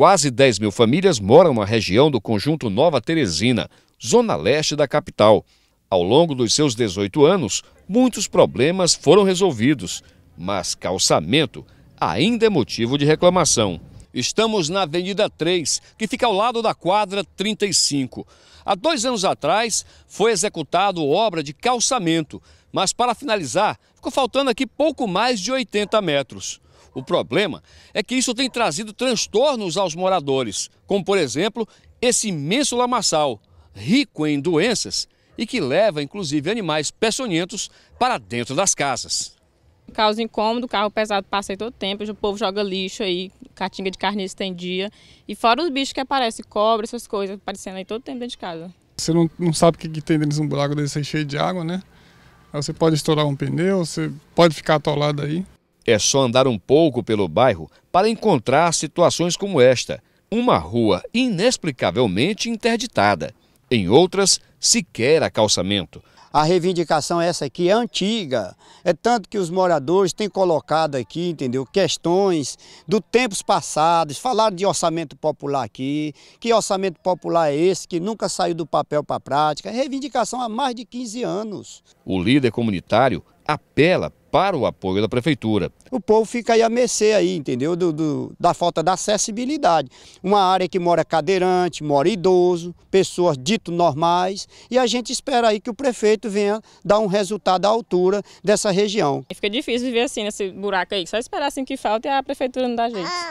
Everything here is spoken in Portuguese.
Quase 10 mil famílias moram na região do conjunto Nova Teresina, zona leste da capital. Ao longo dos seus 18 anos, muitos problemas foram resolvidos, mas calçamento ainda é motivo de reclamação. Estamos na Avenida 3, que fica ao lado da quadra 35. Há dois anos atrás foi executado obra de calçamento, mas para finalizar ficou faltando aqui pouco mais de 80 metros. O problema é que isso tem trazido transtornos aos moradores, como por exemplo esse imenso lamaçal, rico em doenças e que leva inclusive animais peçonhentos para dentro das casas. Causa incômodo, carro pesado passa aí todo tempo, o povo joga lixo aí, catinga de carniça tem dia. E fora os bichos que aparecem, cobra, essas coisas, aparecendo aí todo tempo dentro de casa. Você não, não sabe o que, que tem dentro de um buraco desse cheio de água, né? Aí você pode estourar um pneu, você pode ficar atolado aí. É só andar um pouco pelo bairro para encontrar situações como esta: uma rua inexplicavelmente interditada, em outras, sequer a calçamento. A reivindicação é essa aqui é antiga, é tanto que os moradores têm colocado aqui, entendeu, questões do tempos passados, falaram de orçamento popular aqui, que orçamento popular é esse que nunca saiu do papel para a prática, é reivindicação há mais de 15 anos. O líder comunitário apela para o apoio da prefeitura. O povo fica aí a mercê aí, entendeu? Do, do, da falta da acessibilidade. Uma área que mora cadeirante, mora idoso, pessoas dito normais, e a gente espera aí que o prefeito venha dar um resultado à altura dessa região. Fica difícil viver assim nesse buraco aí, só esperar assim que falta e a prefeitura não dá jeito.